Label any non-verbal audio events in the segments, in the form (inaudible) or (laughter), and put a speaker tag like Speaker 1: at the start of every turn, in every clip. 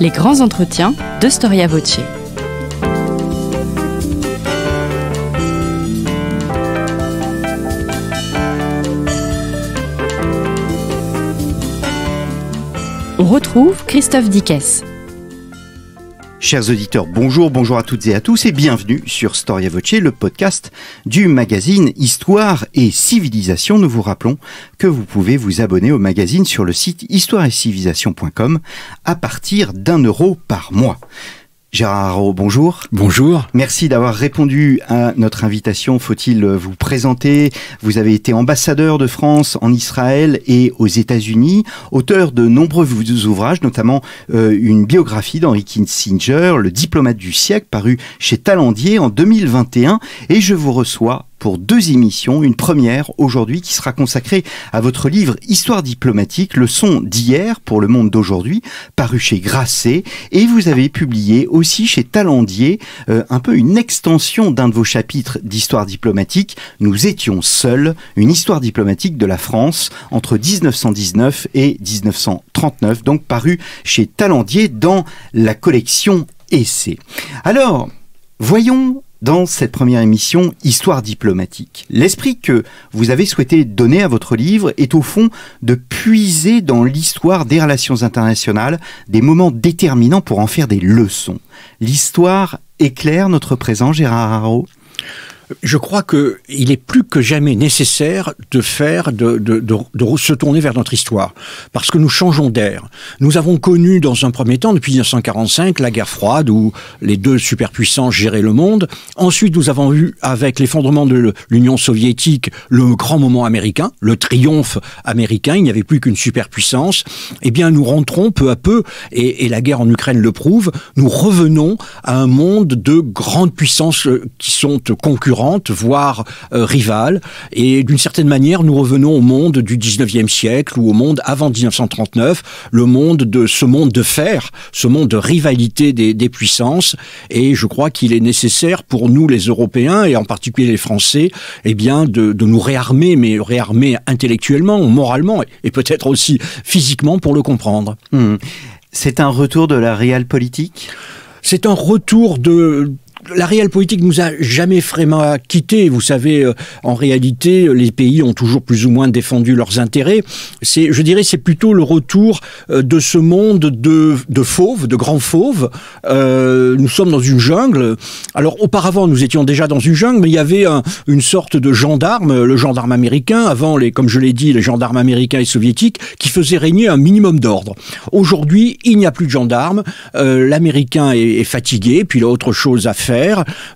Speaker 1: Les grands entretiens de Storia Voce. On retrouve Christophe Dickès, Chers auditeurs, bonjour, bonjour à toutes et à tous et bienvenue sur Storia Voce, le podcast du magazine Histoire et Civilisation. Nous vous rappelons que vous pouvez vous abonner au magazine sur le site histoire à partir d'un euro par mois. Gérard bonjour. Bonjour. Merci d'avoir répondu à notre invitation. Faut-il vous présenter Vous avez été ambassadeur de France en Israël et aux États-Unis, auteur de nombreux ouvrages, notamment euh, une biographie d'Henry Kissinger, Le diplomate du siècle, paru chez Talandier en 2021. Et je vous reçois pour deux émissions. Une première aujourd'hui qui sera consacrée à votre livre Histoire diplomatique, leçon d'hier pour le monde d'aujourd'hui, paru chez Grasset. Et vous avez publié aussi chez Talandier euh, un peu une extension d'un de vos chapitres d'histoire diplomatique. Nous étions seuls, une histoire diplomatique de la France entre 1919 et 1939, donc paru chez Talandier dans la collection Essai. Alors, voyons dans cette première émission Histoire diplomatique. L'esprit que vous avez souhaité donner à votre livre est au fond de puiser dans l'histoire des relations internationales des moments déterminants pour en faire des leçons. L'histoire éclaire notre présent, Gérard
Speaker 2: Haro je crois qu'il est plus que jamais nécessaire de faire, de, se tourner vers notre histoire, parce que nous changeons d'air. Nous avons connu dans un premier temps, depuis 1945, la guerre froide où les deux superpuissances géraient le monde. Ensuite, nous avons eu, avec l'effondrement de l'Union soviétique, le grand moment américain, le triomphe américain. Il n'y avait plus qu'une superpuissance. Eh bien, nous rentrons peu à peu, et, et la guerre en Ukraine le prouve, nous revenons à un monde de grandes puissances euh, qui sont concurrentes voire euh, rival Et d'une certaine manière, nous revenons au monde du 19e siècle ou au monde avant 1939, le monde de ce monde de fer, ce monde de rivalité des, puissances. Et je crois qu'il est nécessaire pour nous, les Européens et en particulier les Français, eh bien, de, nous réarmer, mais réarmer intellectuellement, moralement et, peut-être aussi physiquement pour le comprendre. Hmm. C'est un retour de la réelle politique c'est un retour de, la réelle politique nous a jamais vraiment quittés. Vous savez, euh, en réalité, les pays ont toujours plus ou moins défendu leurs intérêts. C'est, je dirais, c'est plutôt le retour euh, de ce monde de, fauves, de grands fauves. Euh, nous sommes dans une jungle. Alors, auparavant, nous étions déjà dans une jungle, mais il y avait une sorte de gendarme, le gendarme américain, avant les, comme je l'ai dit, les gendarmes américains et soviétiques, qui faisait régner un minimum d'ordre. Aujourd'hui, il n'y a plus de gendarmes. L'américain est, est fatigué, puis il a autre chose à faire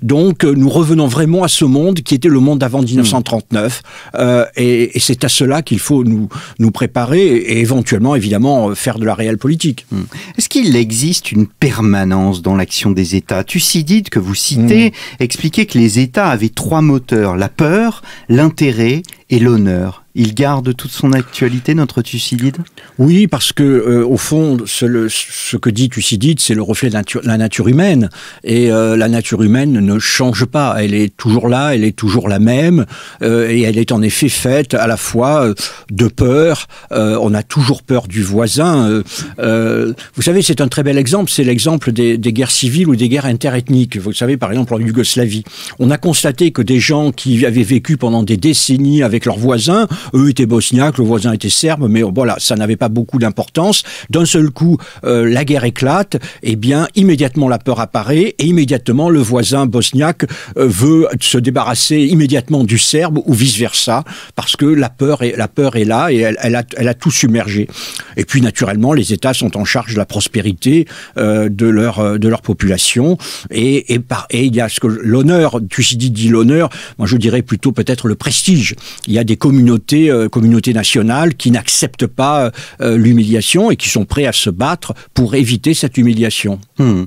Speaker 2: donc euh, nous revenons vraiment à ce monde qui était le monde avant 1939. Hmm. Euh, et, c'est à cela qu'il faut nous, préparer et, éventuellement, évidemment, euh, faire de la réelle politique. Hmm. Est-ce
Speaker 1: qu'il existe une permanence dans l'action des États Thucydide, que vous citez, hmm. expliquait que les États avaient trois moteurs, la peur, l'intérêt et l'honneur. Il
Speaker 2: garde toute son actualité, notre Thucydide Oui, parce que, euh, au fond, ce, le, ce, que dit Thucydide, c'est le reflet de la, nature humaine. Et euh, la nature humaine ne change pas. Elle est toujours là, elle est toujours la même. Euh, et elle est en effet faite à la fois de peur. on a toujours peur du voisin. vous savez, c'est un très bel exemple. C'est l'exemple des, guerres civiles ou des guerres interethniques. Vous savez, par exemple, en Yougoslavie, on a constaté que des gens qui avaient vécu pendant des décennies avec leurs voisins. Eux étaient bosniaques, le voisin était serbe, mais voilà, ça n'avait pas beaucoup d'importance. D'un seul coup, euh, la guerre éclate, et eh bien immédiatement la peur apparaît, et immédiatement le voisin bosniaque euh, veut se débarrasser immédiatement du serbe ou vice-versa, parce que la peur est, la peur est là et elle, elle, a, elle, a, tout submergé. Et puis naturellement, les États sont en charge de la prospérité euh, de, leur, de leur population, et, et, par, et il y a ce que l'honneur, Thucydide dit l'honneur, moi je dirais plutôt peut-être le prestige il y a des communautés, euh, communautés nationales qui n'acceptent pas euh, euh, l'humiliation et qui sont prêts à se battre pour éviter cette humiliation.
Speaker 1: Hmm.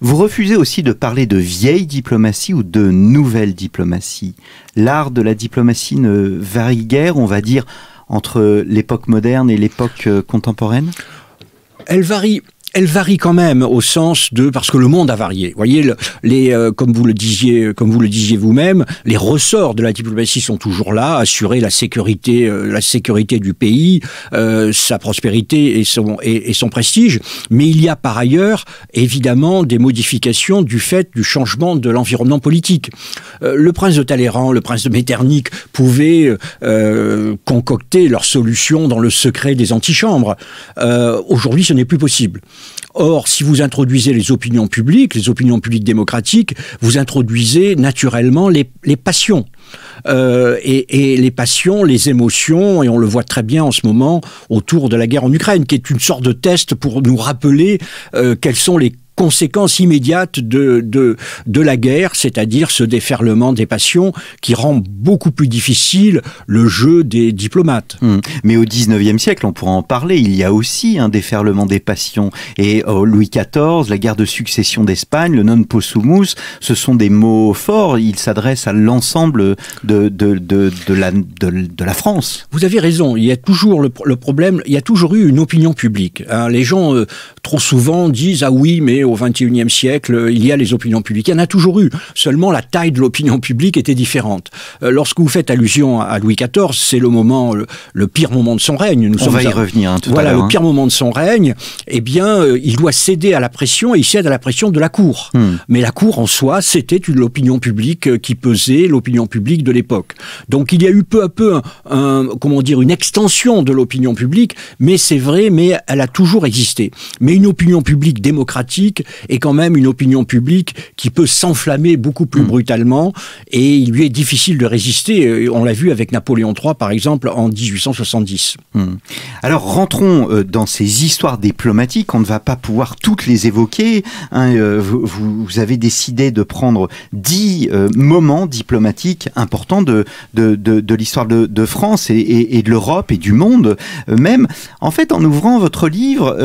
Speaker 1: Vous refusez aussi de parler de vieille diplomatie ou de nouvelle diplomatie. L'art de la diplomatie ne varie guère, on va dire,
Speaker 2: entre l'époque moderne et l'époque contemporaine Elle varie elle varie quand même au sens de parce que le monde a varié. Vous voyez, les euh, comme vous le disiez, comme vous le disiez vous-même, les ressorts de la diplomatie sont toujours là, assurer la sécurité, euh, la sécurité du pays, euh, sa prospérité et son et, son prestige. Mais il y a par ailleurs évidemment des modifications du fait du changement de l'environnement politique. le prince de Talleyrand, le prince de Metternich pouvaient concocter leurs solutions dans le secret des antichambres. Aujourd'hui, ce n'est plus possible. Or, si vous introduisez les opinions publiques, les opinions publiques démocratiques, vous introduisez naturellement les, passions. Euh, et, les passions, les émotions, et on le voit très bien en ce moment autour de la guerre en Ukraine, qui est une sorte de test pour nous rappeler euh, quels sont les conséquence immédiate de, de, de la guerre, c'est-à-dire ce déferlement des passions qui rend beaucoup plus difficile le jeu des diplomates.
Speaker 1: Hum. Mais au XIXe siècle, on pourra en parler, il y a aussi un déferlement des passions. Et oh, Louis XIV, la guerre de succession d'Espagne, le non possumus, ce sont des mots forts,
Speaker 2: ils s'adressent à l'ensemble de, de, de, la, de, la France. Vous avez raison, il y a toujours le, problème, il y a toujours eu une opinion publique. Hein. Les gens, euh, trop souvent, disent « Ah oui, mais au XXIe siècle, euh, il y a les opinions publiques. Il y en a toujours eu. Seulement, la taille de l'opinion publique était différente. Euh, lorsque vous faites allusion à Louis XIV, c'est le moment, le, pire moment de son règne. Nous On va y revenir hein, tout voilà, le hein. pire moment de son règne. Eh bien, euh, il doit céder à la pression et il cède à la pression de la cour. Hmm. Mais la cour, en soi, c'était une l'opinion publique qui pesait, l'opinion publique de l'époque. Donc, il y a eu peu à peu, comment dire, une extension de l'opinion publique. Mais c'est vrai, mais elle a toujours existé. Mais une opinion publique démocratique est quand même une opinion publique qui peut s'enflammer beaucoup plus mm. brutalement et il lui est difficile de résister. Euh, on l'a vu avec Napoléon III, par exemple, en 1870. Mm. Alors rentrons euh, dans ces histoires diplomatiques. On ne va pas pouvoir
Speaker 1: toutes les évoquer. Hein, euh, vous, avez décidé de prendre dix moments diplomatiques importants de, de, de, l'histoire de, de, France et, de l'Europe et du monde même. En fait, en ouvrant votre livre,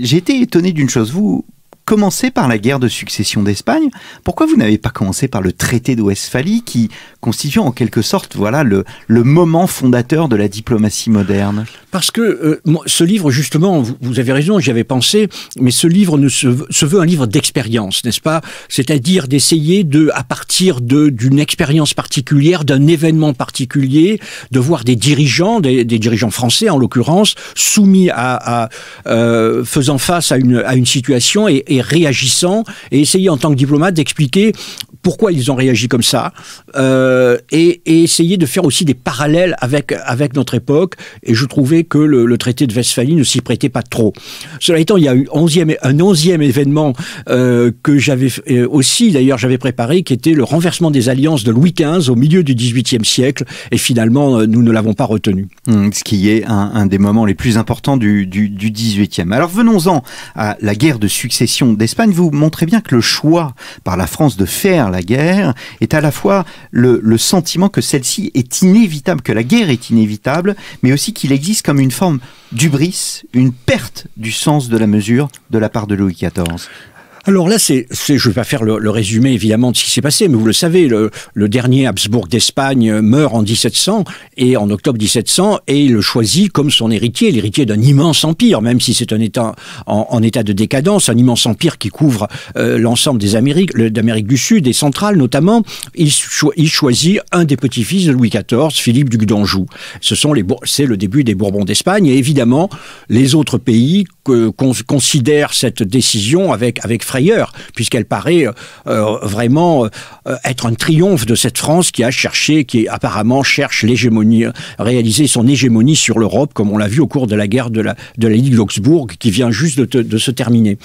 Speaker 1: j'ai été étonné d'une chose. Vous, commencé par la guerre de succession d'Espagne, pourquoi vous n'avez pas commencé par le traité de Westphalie qui constitue en quelque sorte voilà le, le moment fondateur de la diplomatie moderne
Speaker 2: Parce que euh, ce livre, justement, vous, avez raison, j'y avais pensé, mais ce livre ne se, veut un livre d'expérience, n'est-ce pas C'est-à-dire d'essayer de, à partir d'une expérience particulière, d'un événement particulier, de voir des dirigeants, des, dirigeants français en l'occurrence, soumis à, euh, faisant face à une, à une situation et, et réagissant et essayer en tant que diplomate d'expliquer pourquoi ils ont réagi comme ça euh, et, essayer de faire aussi des parallèles avec, avec notre époque. Et je trouvais que le, traité de Westphalie ne s'y prêtait pas trop. Cela étant, il y a eu un onzième événement euh, que j'avais euh, aussi, d'ailleurs, j'avais préparé, qui était le renversement des alliances de Louis XV au milieu du XVIIIe siècle. Et finalement, nous ne l'avons pas retenu. Mmh, ce
Speaker 1: qui est un, des moments les plus importants du, du XVIIIe. Alors venons-en à la guerre de succession d'Espagne, vous montrez bien que le choix par la France de faire la guerre est à la fois le, le sentiment que celle-ci est inévitable, que la guerre est inévitable, mais aussi qu'il existe comme une forme d'ubris, une perte du sens de la mesure de la part de Louis XIV.
Speaker 2: Alors là, c'est, je vais pas faire le, résumé évidemment de ce qui s'est passé, mais vous le savez, le, dernier Habsbourg d'Espagne meurt en 1700 et en octobre 1700 et le choisit comme son héritier, l'héritier d'un immense empire, même si c'est un état en, état de décadence, un immense empire qui couvre euh, l'ensemble des Amériques, d'Amérique du Sud et centrale notamment. Il, il choisit un des petits-fils de Louis XIV, Philippe duc d'Anjou. Ce sont les c'est le début des Bourbons d'Espagne et évidemment les autres pays considèrent cette décision avec avec ailleurs, puisqu'elle paraît euh, euh, vraiment euh, être un triomphe de cette France qui a cherché, qui apparemment cherche l'hégémonie, réaliser son hégémonie sur l'Europe, comme on l'a vu au cours de la guerre de la, de la Ligue d'Augsbourg, qui vient juste de, de se terminer.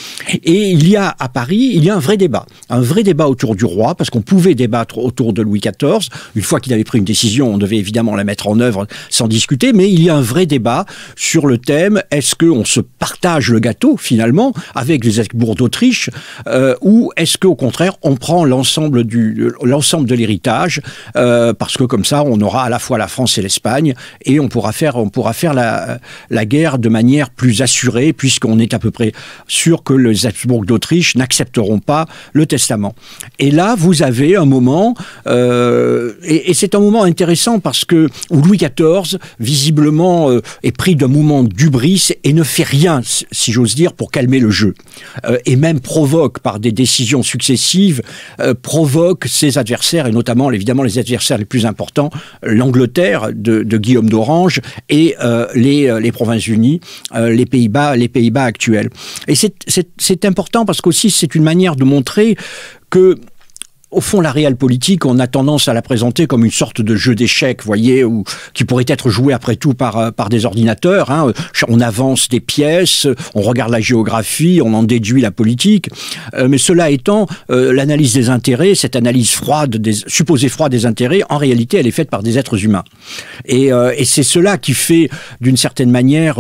Speaker 2: Et il y a à Paris, il y a un vrai débat, un vrai débat autour du roi, parce qu'on pouvait débattre autour de Louis XIV. Une fois qu'il avait pris une décision, on devait évidemment la mettre en œuvre sans discuter, mais il y a un vrai débat sur le thème est-ce qu'on se partage le gâteau finalement avec les Habsbourg d'Autriche euh, ou est-ce qu'au contraire on prend l'ensemble du l'ensemble de l'héritage euh, parce que comme ça on aura à la fois la France et l'Espagne et on pourra faire on pourra faire la, la guerre de manière plus assurée puisqu'on est à peu près sûr que les Habsbourg d'Autriche n'accepteront pas le testament. Et là vous avez un moment euh, et, c'est un moment intéressant parce que où Louis XIV visiblement est pris d'un moment d'ubris et ne fait rien si j'ose dire pour calmer le jeu et même provoquer provoque par des décisions successives, euh, provoque ses adversaires, et notamment évidemment les adversaires les plus importants, l'Angleterre de, Guillaume d'Orange et euh, les, euh, Provinces-Unies, les Pays-Bas, les Pays-Bas actuels. Et c'est important parce qu'aussi c'est une manière de montrer que au fond, la réelle politique, on a tendance à la présenter comme une sorte de jeu d'échecs, voyez, ou qui pourrait être joué après tout par euh, par des ordinateurs. Hein. Euh, on avance des pièces, on regarde la géographie, on en déduit la politique. Euh, mais cela étant, l'analyse des intérêts, cette analyse froide, des, supposée froide des intérêts, en réalité, elle est faite par des êtres humains. Et, c'est cela qui fait, d'une certaine manière,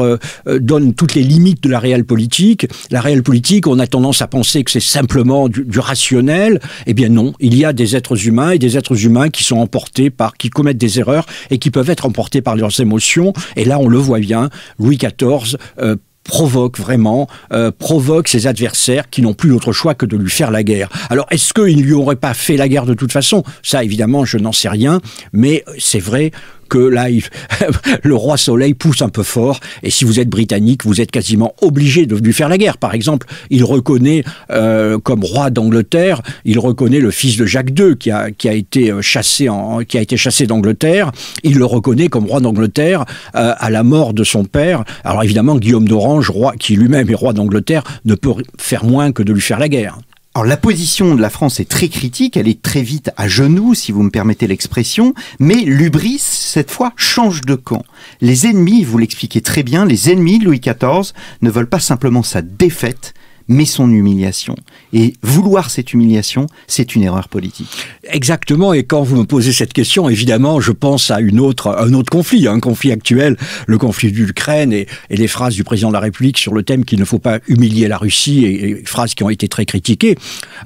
Speaker 2: donne toutes les limites de la réelle politique. La réelle politique, on a tendance à penser que c'est simplement du, du rationnel. Eh bien non, il y a des êtres humains et des êtres humains qui sont emportés par, qui commettent des erreurs et qui peuvent être emportés par leurs émotions. Et là, on le voit bien, Louis XIV euh, provoque vraiment, euh, provoque ses adversaires qui n'ont plus d'autre choix que de lui faire la guerre. Alors, est-ce qu'il ne lui aurait pas fait la guerre de toute façon Ça, évidemment, je n'en sais rien, mais c'est vrai que là, (laughs) le roi Soleil pousse un peu fort, et si vous êtes britannique, vous êtes quasiment obligé de lui faire la guerre. Par exemple, il reconnaît, euh, comme roi d'Angleterre, il reconnaît le fils de Jacques II, qui a, été euh, chassé, en, qui a été chassé d'Angleterre, il le reconnaît comme roi d'Angleterre euh, à la mort de son père. Alors évidemment, Guillaume d'Orange, roi, qui lui-même est roi d'Angleterre, ne peut faire moins que de lui faire la guerre. Alors la position de la France est très critique, elle est très vite à genoux,
Speaker 1: si vous me permettez l'expression, mais Lubris, cette fois, change de camp. Les ennemis, vous l'expliquez très bien, les ennemis de Louis XIV ne veulent pas simplement sa défaite, mais son
Speaker 2: humiliation. Et vouloir cette humiliation, c'est une erreur politique. Exactement. Et quand vous me posez cette question, évidemment, je pense à une autre, un autre conflit, un conflit actuel, le conflit d'Ukraine et, les phrases du président de la République sur le thème qu'il ne faut pas humilier la Russie et, phrases qui ont été très critiquées.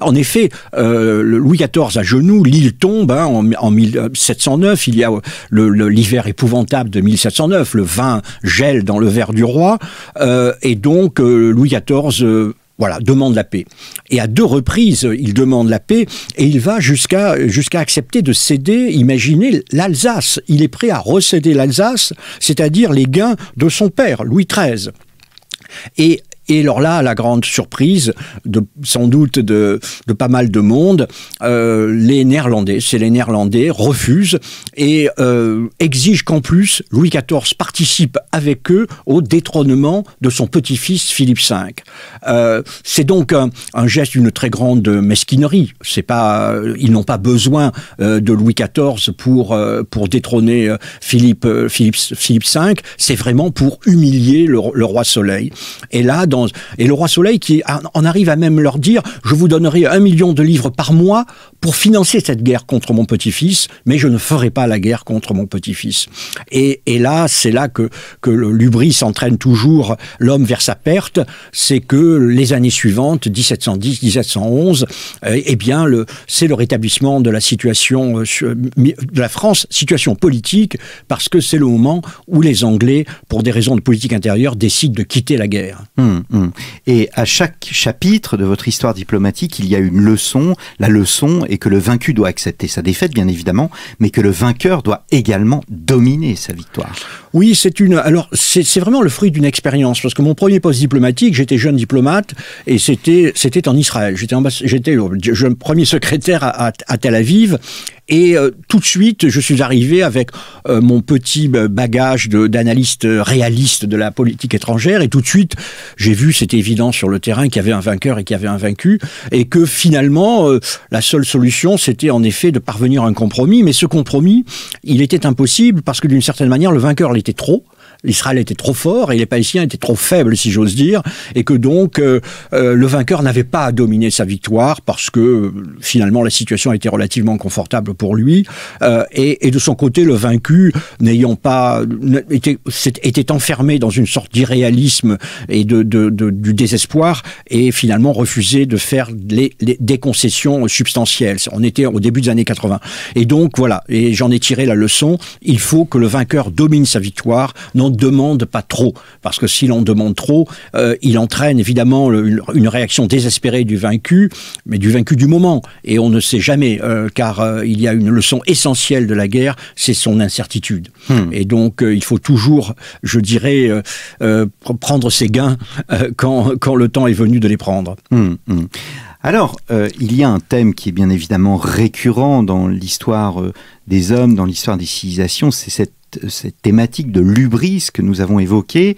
Speaker 2: En effet, euh, Louis XIV à genoux, l'île tombe hein, en, 1709. Il y a euh, l'hiver épouvantable de 1709. Le vin gèle dans le verre du roi. Euh, et donc, Louis XIV voilà, demande la paix. Et à deux reprises, euh, il demande la paix et il va jusqu'à euh, accepter de céder, imaginez, l'Alsace. Il est prêt à recéder l'Alsace, c'est-à-dire les gains de son père, Louis XIII. Et et alors là, la grande surprise, de, sans doute de, pas mal de monde, euh, les Néerlandais, c'est les Néerlandais, refusent et euh, exigent qu'en plus Louis XIV participe avec eux au détrônement de son petit-fils Philippe V. Euh, c'est donc un, geste d'une très grande mesquinerie. C'est pas, ils n'ont pas besoin de Louis XIV pour pour détrôner Philippe Philippe Philippe V. C'est vraiment pour humilier le, le roi Soleil. Et là et le roi Soleil qui en arrive à même leur dire je vous donnerai un million de livres par mois pour financer cette guerre contre mon petit-fils, mais je ne ferai pas la guerre contre mon petit-fils. Et, là, c'est là que que l'ubris entraîne toujours l'homme vers sa perte, c'est que les années suivantes, 1710, 1711, euh, eh bien le c'est le rétablissement de la situation euh, de la France, situation politique, parce que c'est le moment où les Anglais, pour des raisons de politique intérieure, décident de quitter la guerre. Hmm. Mm. Et à chaque chapitre
Speaker 1: de votre histoire diplomatique, il y a une leçon. La leçon est que le vaincu doit accepter sa défaite, bien évidemment, mais que le vainqueur doit également dominer sa victoire.
Speaker 2: Oui, c'est une. Alors, c'est vraiment le fruit d'une expérience, parce que mon premier poste diplomatique, j'étais jeune diplomate, et c'était c'était en Israël. J'étais j'étais premier secrétaire à Tel Aviv, et euh, tout de suite, je suis arrivé avec euh, mon petit euh, bagage d'analyste réaliste de la politique étrangère. Et tout de suite, j'ai vu, c'était évident sur le terrain, qu'il y avait un vainqueur et qu'il y avait un vaincu. Et que finalement, la seule solution, c'était en effet de parvenir à un compromis. Mais ce compromis, il était impossible parce que d'une certaine manière, le vainqueur l'était trop. Israël était trop fort et les Palestiniens étaient trop faibles, si j'ose dire, et que donc euh, euh, le vainqueur n'avait pas à dominer sa victoire parce que euh, finalement la situation était relativement confortable pour lui. et, de son côté, le vaincu, n'ayant pas était, était, enfermé dans une sorte d'irréalisme et de, du désespoir, et finalement refusé de faire des concessions substantielles. On était au début des années 80. Et donc voilà, et j'en ai tiré la leçon. Il faut que le vainqueur domine sa victoire, non demande pas trop, parce que si l'on demande trop, euh, il entraîne évidemment une réaction désespérée du vaincu, mais du vaincu du moment. Et on ne sait jamais, euh, car euh, il y a une leçon essentielle de la guerre, c'est son incertitude. Hmm. Et donc il faut toujours, je dirais, prendre ses gains quand, le temps est venu de les prendre.
Speaker 1: Hmm, hmm. Alors, il y a un thème qui est bien évidemment récurrent dans l'histoire des hommes, dans l'histoire des civilisations, c'est cette cette, thématique de Lubris que nous avons évoquée,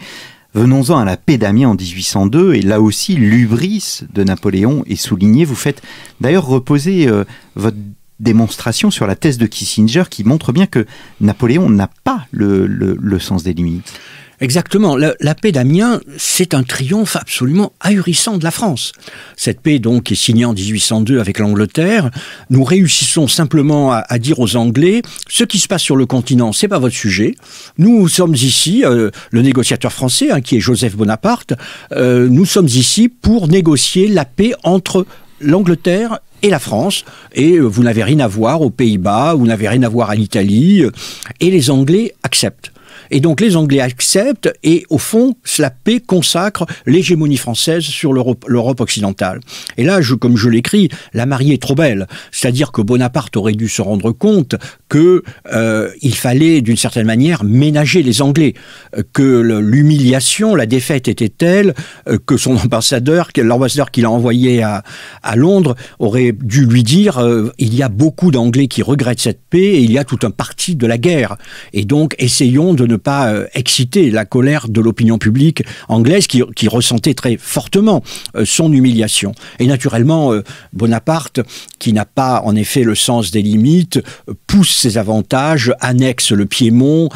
Speaker 1: Venons-en à la paix d'Amiens en 1802, et là aussi, l'ubris de Napoléon est souligné. Vous faites d'ailleurs reposer euh, votre démonstration sur la thèse de Kissinger qui montre bien que Napoléon n'a pas le sens des limites.
Speaker 2: Exactement. La, paix d'Amiens, c'est un triomphe absolument ahurissant de la France. Cette paix, donc, est signée en 1802 avec l'Angleterre. Nous réussissons simplement à, dire aux Anglais ce qui se passe sur le continent, c'est pas votre sujet. Nous sommes ici, euh, le négociateur français, hein, qui est Joseph Bonaparte, euh, nous sommes ici pour négocier la paix entre l'Angleterre et la France, et euh, vous n'avez rien à voir aux Pays-Bas, vous n'avez rien à voir à l'Italie, et les Anglais acceptent. Et donc les Anglais acceptent et au fond, la paix consacre l'hégémonie française sur l'Europe occidentale. Et là, je, comme je l'écris, la mariée est trop belle. C'est-à-dire que Bonaparte aurait dû se rendre compte que euh, il fallait d'une certaine manière ménager les Anglais, euh, que l'humiliation, la défaite était telle euh, que son ambassadeur, l'ambassadeur qu'il a envoyé à, Londres, aurait dû lui dire il y a beaucoup d'Anglais qui regrettent cette paix et il y a tout un parti de la guerre. Et donc essayons de ne ne pas euh, exciter la colère de l'opinion publique anglaise qui, ressentait très fortement euh, son humiliation. Et naturellement, euh, Bonaparte, qui n'a pas en effet le sens des limites, pousse ses avantages, annexe le Piémont,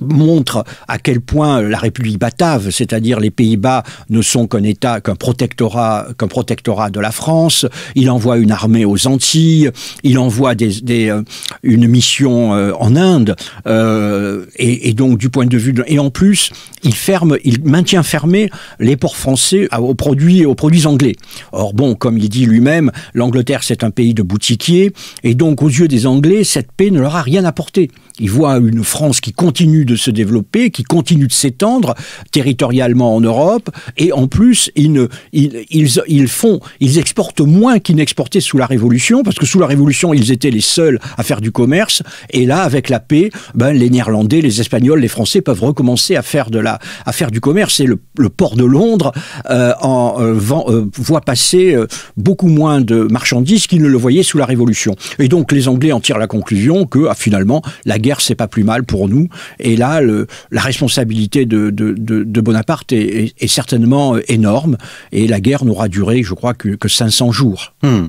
Speaker 2: montre à quel point la République batave, c'est-à-dire les Pays-Bas, ne sont qu'un État, qu'un protectorat, qu'un protectorat de la France. Il envoie une armée aux Antilles, il envoie une mission en Inde et, donc du point de vue et en plus, il ferme, il maintient fermé les ports français aux produits aux produits anglais. Or bon, comme il dit lui-même, l'Angleterre c'est un pays de boutiquiers et donc aux yeux des Anglais, cette paix ne leur a rien apporté. Ils voient une France qui continue de se développer, qui continue de s'étendre territorialement en Europe, et en plus, ils, ne, ils, ils, ils, font, ils exportent moins qu'ils n'exportaient sous la Révolution, parce que sous la Révolution, ils étaient les seuls à faire du commerce, et là, avec la paix, ben, les Néerlandais les Espagnols, les Français peuvent recommencer à faire, de la, du commerce. Et le, port de Londres euh, en, euh, euh, voit passer beaucoup moins de marchandises qu'ils ne le voyaient sous la Révolution. Et donc les Anglais en tirent la conclusion que ah, finalement la guerre c'est pas plus mal pour nous. Et là la responsabilité de, de, Bonaparte est, certainement énorme. Et la guerre n'aura duré, je crois, que, que 500 jours. Hmm.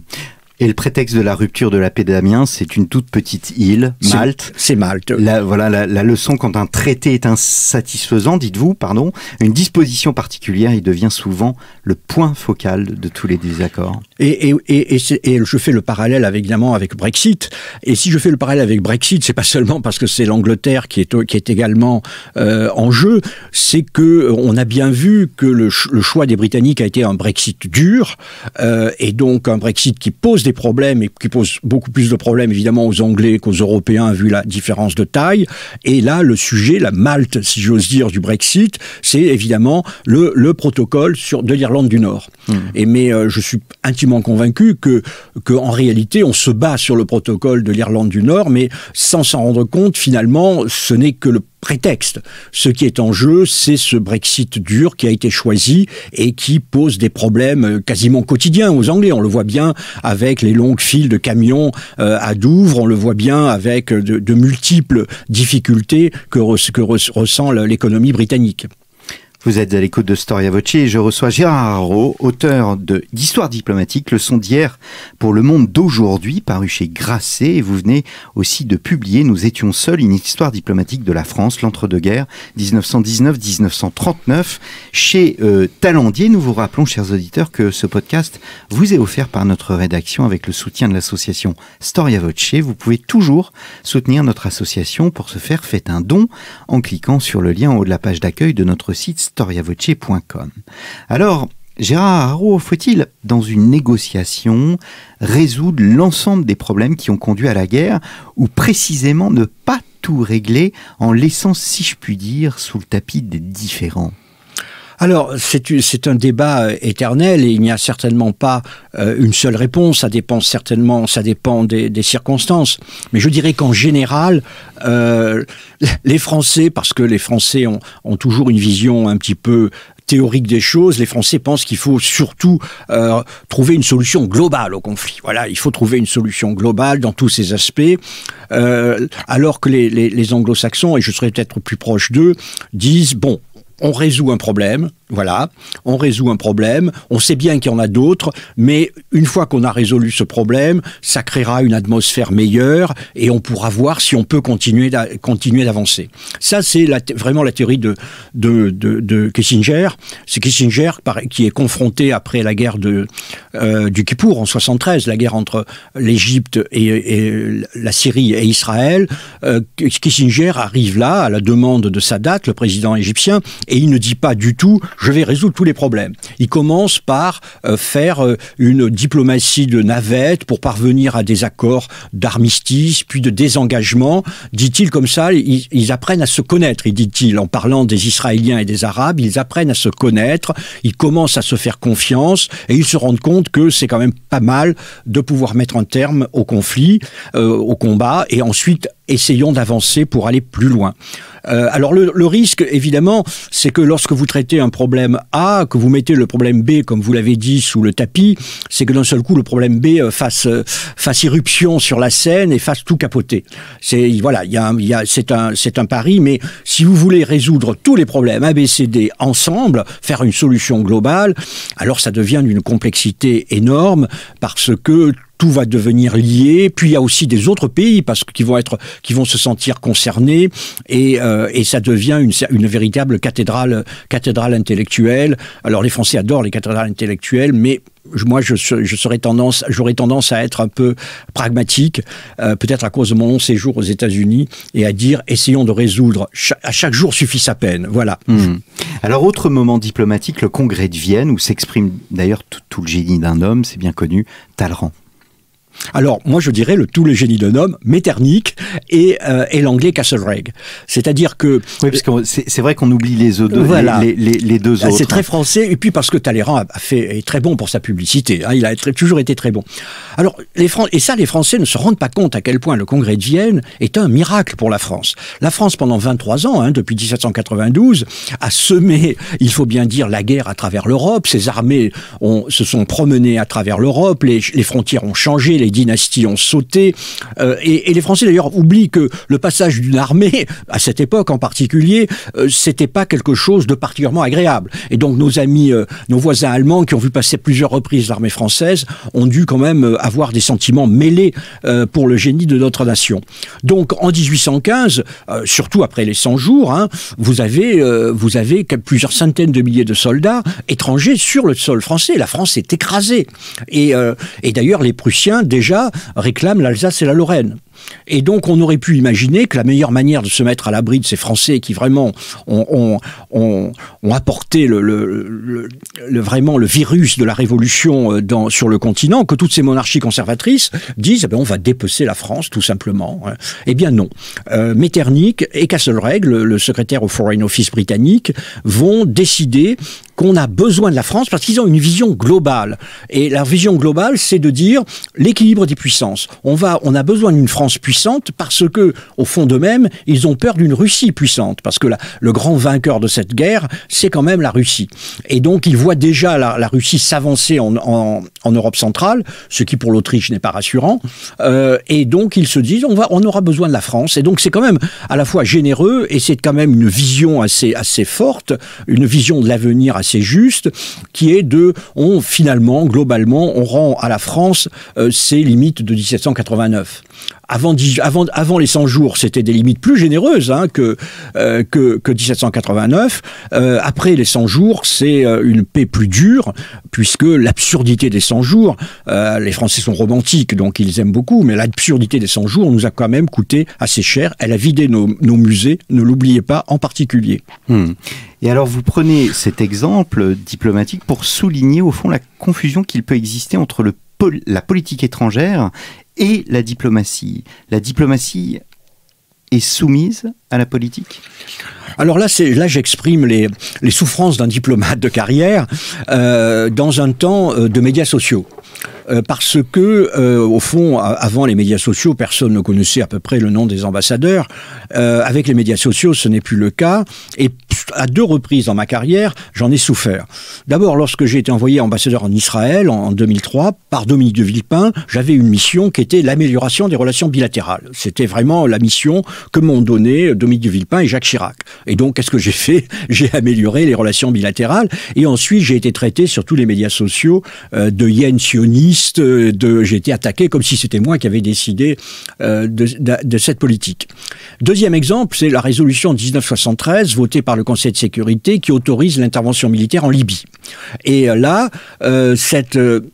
Speaker 2: Et le prétexte de la rupture de la paix d'Amiens, c'est
Speaker 1: une toute petite île, Malte. C'est Malte. voilà la, leçon quand un traité est insatisfaisant, dites-vous, pardon, une disposition particulière, il devient souvent le point focal de, tous les désaccords.
Speaker 2: Et, et, et, et, je fais le parallèle avec, évidemment avec Brexit. Et si je fais le parallèle avec Brexit, c'est pas seulement parce que c'est l'Angleterre qui est, qui est également euh, en jeu, c'est que euh, on a bien vu que le, choix des Britanniques a été un Brexit dur, euh, et donc un Brexit qui pose des problèmes et qui pose beaucoup plus de problèmes évidemment aux Anglais qu'aux Européens vu la différence de taille. Et là, le sujet, la malte, si j'ose dire, du Brexit, c'est évidemment le, le, protocole sur, de l'Irlande du Nord. Hmm. Et mais euh, je suis intimement convaincu que, que en réalité, on se bat sur le protocole de l'Irlande du Nord, mais sans s'en rendre compte, finalement, ce n'est que le prétexte. Ce qui est en jeu, c'est ce Brexit dur qui a été choisi et qui pose des problèmes euh, quasiment quotidiens aux Anglais. On le voit bien avec les longues files de camions euh, à Douvres, on le voit bien avec euh, de, multiples difficultés que, ressent l'économie britannique. Vous êtes à l'écoute de Storia Voce et je reçois Gérard Haro, auteur
Speaker 1: de D'Histoire diplomatique, son d'hier pour le monde d'aujourd'hui, paru chez Grasset. Et vous venez aussi de publier Nous étions seuls, une histoire diplomatique de la France, l'entre-deux-guerres, 1919-1939, chez euh, Talendier. Nous vous rappelons, chers auditeurs, que ce podcast vous est offert par notre rédaction avec le soutien de l'association Storia Voce. Vous pouvez toujours soutenir notre association. Pour ce faire, faites un don en cliquant sur le lien en haut de la page d'accueil de notre site alors, Gérard Haro, faut-il, dans une négociation, résoudre l'ensemble des problèmes qui ont conduit à la guerre, ou précisément ne pas tout régler en laissant, si je puis dire, sous le tapis des différents.
Speaker 2: Alors, c'est un débat euh, éternel et il n'y a certainement pas euh, une seule réponse. Ça dépend certainement, ça dépend des, circonstances. Mais je dirais qu'en général, euh, les Français, parce que les Français ont, toujours une vision un petit peu théorique des choses, les Français pensent qu'il faut surtout trouver une solution globale au conflit. Voilà, il faut trouver une solution globale dans tous ces aspects, alors que les, les anglo-saxons, et je serais peut-être plus proche d'eux, disent, bon, on résout un problème, voilà, on résout un problème, on sait bien qu'il y en a d'autres, mais une fois qu'on a résolu ce problème, ça créera une atmosphère meilleure et on pourra voir si on peut continuer d'avancer. Ça, c'est vraiment la théorie de, Kissinger. C'est Kissinger qui est confronté après la guerre euh, du Kippour en 73, la guerre entre l'Égypte et, la Syrie et Israël. Euh, Kissinger arrive là à la demande de Sadat, le président égyptien, et il ne dit pas du tout je vais résoudre tous les problèmes. Il commence par euh, faire euh, une diplomatie de navette pour parvenir à des accords d'armistice, puis de désengagement. Dit-il comme ça, ils, apprennent à se connaître, dit-il, en parlant des Israéliens et des Arabes, ils apprennent à se connaître, ils commencent à se faire confiance, et ils se rendent compte que c'est quand même pas mal de pouvoir mettre un terme au conflit, euh, au combat, et ensuite essayons d'avancer pour aller plus loin. Euh, alors le, risque, évidemment, c'est que lorsque vous traitez un problème A, que vous mettez le problème B, comme vous l'avez dit, sous le tapis, c'est que d'un seul coup, le problème B euh, fasse, euh, fasse irruption sur la scène et fasse tout capoter. C'est voilà, y a, y a, c'est un, un pari, mais si vous voulez résoudre tous les problèmes A, B, ensemble, faire une solution globale, alors ça devient d'une complexité énorme parce que tout va devenir lié. Puis il y a aussi des autres pays parce qui vont être, qui vont se sentir concernés et, euh, ça devient une, véritable cathédrale, cathédrale intellectuelle. Alors les Français adorent les cathédrales intellectuelles, mais moi, je, serais tendance, j'aurais tendance à être un peu pragmatique, euh, peut-être à cause de mon long séjour aux États-Unis, et à dire essayons de résoudre. à chaque jour suffit sa peine. Voilà. Mmh. Alors, autre moment diplomatique, le congrès de Vienne, où s'exprime d'ailleurs tout le génie d'un homme, c'est bien connu, Talleyrand. Alors, moi, je dirais le tout le génie d'un homme, Metternich et, euh, et l'anglais Castlereagh. C'est-à-dire que... Oui, parce que c'est vrai qu'on oublie les, deux, voilà. les, deux autres. C'est très français, et puis parce que Talleyrand a fait, est très bon pour sa publicité. Hein, il a toujours été très bon. Alors, les Français et ça, les Français ne se rendent pas compte à quel point le Congrès de Vienne est un miracle pour la France. La France, pendant 23 ans, hein, depuis 1792, a semé, il faut bien dire, la guerre à travers l'Europe. Ses armées ont, se sont promenées à travers l'Europe, les, les frontières ont changé, les dynasties ont sauté. Euh, et, les Français d'ailleurs oublient que le passage d'une armée, (laughs) à cette époque en particulier, euh, c'était pas quelque chose de particulièrement agréable. Et donc nos amis, euh, nos voisins allemands qui ont vu passer plusieurs reprises l'armée française, ont dû quand même avoir des sentiments mêlés pour le génie de notre nation. Donc en 1815, surtout après les 100 jours, hein, vous avez vous avez plusieurs centaines de milliers de soldats étrangers sur le sol français. La France est écrasée. Et, et d'ailleurs les Prussiens dès déjà réclament l'Alsace et la Lorraine. Et donc, on aurait pu imaginer que la meilleure manière de se mettre à l'abri de ces Français qui vraiment ont, ont, ont, apporté le, le, vraiment le virus de la révolution euh, dans, sur le continent, que toutes ces monarchies conservatrices disent eh ben, on va dépecer la France, tout simplement. Hein. Eh bien, non. Euh, Metternich et Castlereagh, le secrétaire au Foreign Office britannique, vont décider qu'on a besoin de la France parce qu'ils ont une vision globale. Et la vision globale, c'est de dire l'équilibre des puissances. On, va, on a besoin d'une France puissante parce que, au fond d'eux-mêmes, ils ont peur d'une Russie puissante. Parce que la, le grand vainqueur de cette guerre, c'est quand même la Russie. Et donc, ils voient déjà la, Russie s'avancer en, en, Europe centrale, ce qui pour l'Autriche n'est pas rassurant. Euh, et donc, ils se disent, on, va, on aura besoin de la France. Et donc, c'est quand même à la fois généreux et c'est quand même une vision assez, assez forte, une vision de l'avenir assez juste, qui est de, on finalement, globalement, on rend à la France euh, ses limites de 1789 avant, avant, les 100 jours, c'était des limites plus généreuses hein, euh, que, que, 1789. Euh, après les 100 jours, c'est euh, une paix plus dure, puisque l'absurdité des 100 jours, les Français sont romantiques, donc ils aiment beaucoup, mais l'absurdité des 100 jours nous a quand même coûté assez cher. Elle a vidé nos, musées, ne l'oubliez pas en particulier. Hmm. Et alors vous prenez cet exemple diplomatique pour souligner au fond la confusion
Speaker 1: qu'il peut exister entre le la politique étrangère et la diplomatie.
Speaker 2: La diplomatie est soumise à la politique alors là, c'est là j'exprime les, les souffrances d'un diplomate de carrière euh, dans un temps euh, de médias sociaux. Euh, parce que, au fond, avant les médias sociaux, personne ne connaissait à peu près le nom des ambassadeurs. avec les médias sociaux, ce n'est plus le cas. Et à deux reprises dans ma carrière, j'en ai souffert. D'abord, lorsque j'ai été envoyé ambassadeur en Israël en 2003 par Dominique de Villepin, j'avais une mission qui était l'amélioration des relations bilatérales. C'était vraiment la mission que m'ont donné euh, Dominique de Villepin et Jacques Chirac. Et donc, qu'est-ce que j'ai fait (laughs) J'ai amélioré les relations bilatérales. Et ensuite, j'ai été traité sur tous les médias sociaux euh, de hyènes sioniste, euh, De... J'ai été attaqué comme si c'était moi qui avais décidé de, de cette politique. Deuxième exemple, c'est la résolution 1973 votée par le Conseil cette sécurité qui autorise l'intervention militaire en Libye. Et euh, là, euh, cette euh,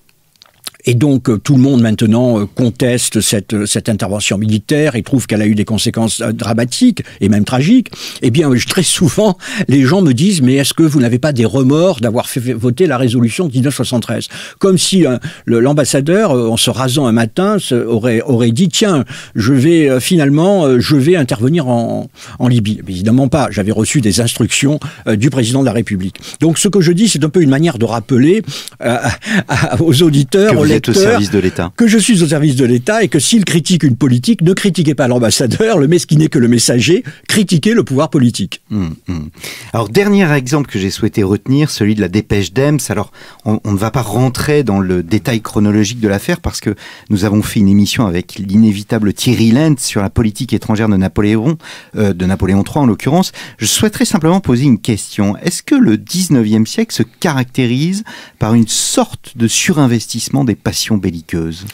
Speaker 2: et donc euh, tout le monde maintenant euh, conteste cette, euh, cette intervention militaire et trouve qu'elle a eu des conséquences dramatiques et même tragiques. Eh bien, (laughs) très souvent, les gens me disent, mais est-ce que vous n'avez pas des remords d'avoir fait voter la résolution 1973 Comme si l'ambassadeur, en se rasant un matin, aurait, aurait dit, tiens, je vais finalement, je vais intervenir en, en Libye. évidemment pas, j'avais reçu des instructions du président de la République. Donc ce que je dis, c'est un peu une manière de rappeler (laughs) aux auditeurs au service de l'État. Que je suis au service de l'État et que s'il critique une politique, ne critiquez pas l'ambassadeur, le mesquiné qui n'est que le messager, critiquez le pouvoir politique.
Speaker 1: Hmm, hmm. Alors, dernier exemple que j'ai souhaité retenir, celui de la dépêche d'EMS. Alors, on, ne va pas rentrer dans le détail chronologique de l'affaire parce que nous avons fait une émission avec l'inévitable Thierry Lent sur la politique étrangère de Napoléon, euh, de Napoléon III en l'occurrence. Je souhaiterais simplement poser une question. Est-ce que le 19e siècle se caractérise par une sorte de
Speaker 2: surinvestissement des passion belliqueuse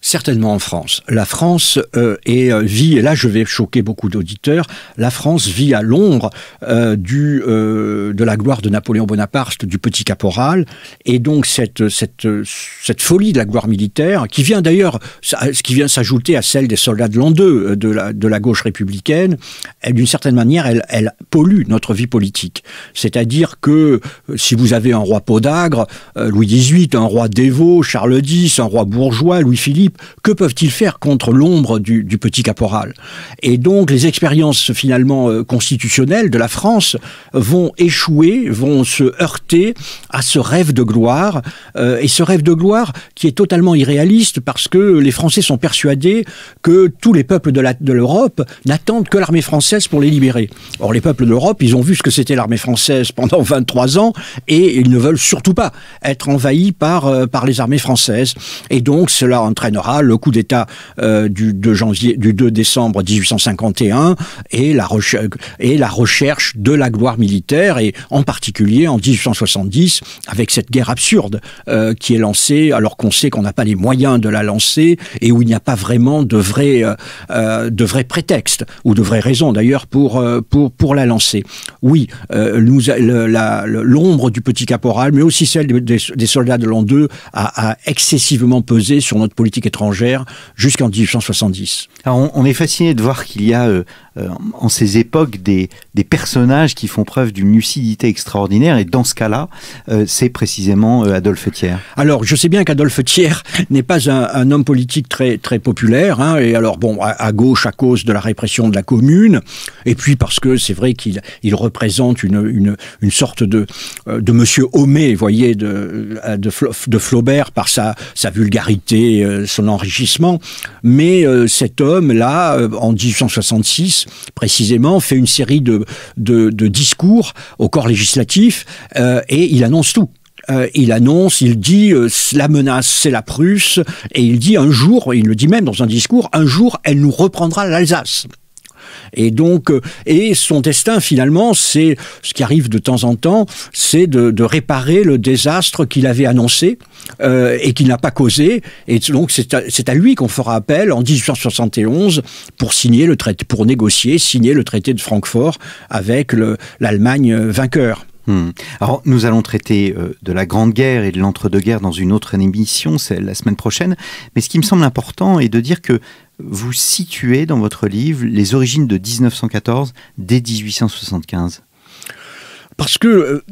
Speaker 2: Certainement en France. La France euh, est, euh, vit, et là je vais choquer beaucoup d'auditeurs, la France vit à Londres euh, du, de la gloire de Napoléon Bonaparte, du petit caporal, et donc cette, cette, cette folie de la gloire militaire, qui vient d'ailleurs, ce qui vient s'ajouter à celle des soldats de l'an 2, de la, de la gauche républicaine, d'une certaine manière, elle, elle pollue notre vie politique. C'est-à-dire que si vous avez un roi podagre, Louis XVIII, un roi dévot, Charles X, un roi bourgeois, Louis-Philippe, que peuvent-ils faire contre l'ombre du, petit caporal Et donc les expériences finalement euh, constitutionnelles de la France vont échouer, vont se heurter à ce rêve de gloire, euh, et ce rêve de gloire qui est totalement irréaliste parce que les Français sont persuadés que tous les peuples de l'Europe de n'attendent que l'armée française pour les libérer. Or les peuples de l'europe ils ont vu ce que c'était l'armée française pendant 23 (laughs) ans, et ils ne veulent surtout pas être envahis par, euh, par les armées françaises. Et donc cela entraîne le coup d'État euh, du, 2 janvier, du 2 décembre 1851 et la, et la recherche de la gloire militaire, et en particulier en 1870, avec cette guerre absurde euh, qui est lancée, alors qu'on sait qu'on n'a pas les moyens de la lancer, et où il n'y a pas vraiment de vrais prétextes euh, de ou de vraies raisons d'ailleurs, pour, pour, pour la lancer. Oui, l'ombre du petit caporal, mais aussi celle des, soldats de l'an 2, a, a excessivement pesé sur notre politique étrangère jusqu'en 1870.
Speaker 1: on, est fasciné de voir qu'il y a euh, euh, en ces époques des, personnages qui font preuve d'une lucidité extraordinaire et dans ce cas-là, euh, c'est précisément Adolphe Thiers.
Speaker 2: Alors je sais bien qu'Adolphe Thiers n'est pas un, homme politique très, très populaire, hein. et alors bon, à, gauche à cause de la répression de la commune, et puis parce que c'est vrai qu'il il représente une, sorte de, de monsieur Homais, vous voyez, de, de, Flaubert par sa, sa vulgarité, enrichissement. Mais euh, cet homme-là, euh, en 1866 précisément, fait une série de, discours au corps législatif euh, et il annonce tout. il annonce, il dit la menace, c'est la Prusse, et il dit un jour, il le dit même dans un discours, un jour elle nous reprendra l'Alsace. Et donc, euh, et son destin finalement, c'est ce qui arrive de temps en temps, c'est de, réparer le désastre qu'il avait annoncé euh, et qu'il n'a pas causé. Et donc, c'est à, lui qu'on fera appel en 1871 pour signer le traité, pour négocier, signer le traité de Francfort avec l'Allemagne euh, vainqueur. Hmm. Alors, nous allons traiter de la Grande Guerre et de l'entre-deux-guerres dans une
Speaker 1: autre émission, celle la semaine prochaine. Mais ce qui me semble important est de dire que vous situez dans votre livre les origines de 1914 dès 1875
Speaker 2: parce que euh,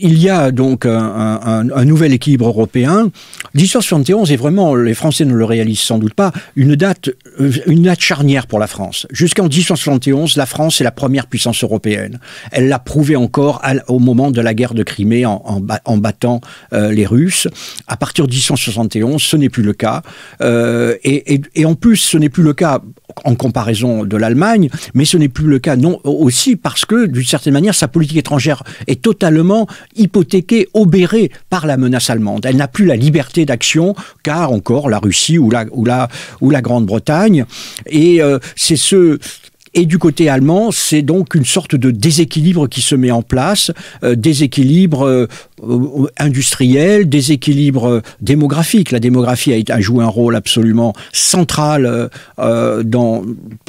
Speaker 2: il y a donc un, nouvel équilibre européen. 1871 est vraiment, les Français ne le réalisent sans doute pas, une date, euh, une date charnière pour la France. Jusqu'en 1871, la France est la première puissance européenne. Elle l'a prouvé encore au moment de la guerre de Crimée en, battant euh, les Russes. À partir de 1871, ce n'est plus le cas. Euh, et, et en plus, ce n'est plus le cas en comparaison de l'Allemagne, mais ce n'est plus le cas non aussi parce que d'une certaine manière sa politique étrangère est totalement hypothéquée, obérée par la menace allemande. Elle n'a plus la liberté d'action car encore la Russie ou la, Grande-Bretagne. Et euh, c'est ce, et du côté allemand, c'est donc une sorte de déséquilibre qui se met en place, euh, déséquilibre euh, industriel, déséquilibre euh, démographique. La démographie a, joué un rôle absolument central dans,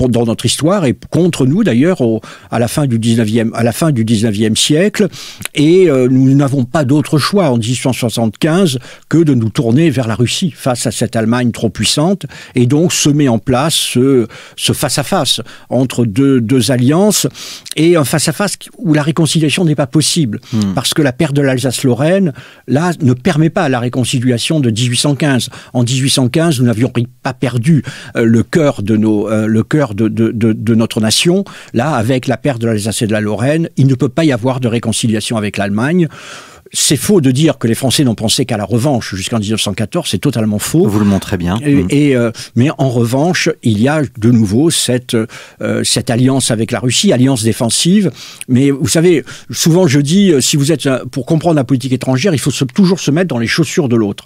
Speaker 2: dans notre histoire et contre nous d'ailleurs à la fin du 19e à la fin du 19e siècle et nous n'avons pas d'autre choix en 1875 que de nous tourner vers la Russie face à cette Allemagne trop puissante et donc se met en place ce, ce face à face entre deux, alliances et un face-à-face où la réconciliation n'est pas possible. Hmm. Parce que la perte de l'Alsace-Lorraine, là, ne permet pas la réconciliation de 1815. En 1815, nous n'avions pas perdu euh, le cœur, de, nos, euh, le cœur de, notre nation. Là, avec la perte de l'Alsace et de la Lorraine, il ne peut pas y avoir de réconciliation avec l'Allemagne c'est faux de dire que les Français n'ont pensé qu'à la revanche jusqu'en 1914, c'est totalement faux. Vous le montrez bien. Et, mm. euh, mais en revanche, il y a de nouveau cette, euh, cette alliance avec la Russie, alliance défensive. Mais vous savez, souvent je dis, euh, si vous êtes pour comprendre la politique étrangère, il faut toujours se mettre dans les chaussures de l'autre.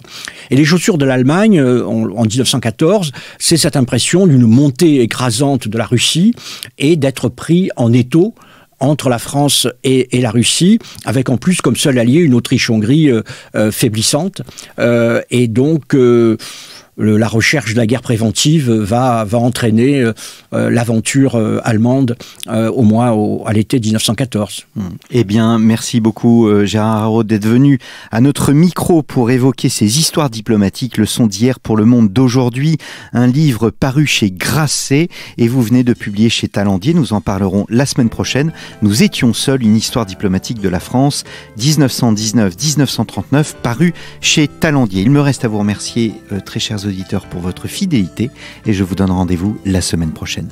Speaker 2: Et les chaussures de l'Allemagne en 1914, c'est cette impression d'une montée écrasante de la Russie et d'être pris en étau entre la France et, la Russie, avec en plus comme seul allié une Autriche-Hongrie euh, euh, faiblissante. Euh, et donc la recherche de la guerre préventive va, entraîner euh, euh, l'aventure euh, allemande au moins à l'été 1914. Eh
Speaker 1: bien, merci beaucoup Gérard d'être venu à notre micro pour évoquer ces histoires diplomatiques, Le son d'hier pour le monde d'aujourd'hui, un livre paru chez Grasset et vous venez de publier chez Talandier, nous en parlerons la semaine prochaine. Nous étions seuls, une histoire diplomatique de la France 1919-1939 paru chez Talandier. Il me reste à vous remercier très chers auditeurs, pour votre fidélité et je vous donne rendez-vous la semaine prochaine.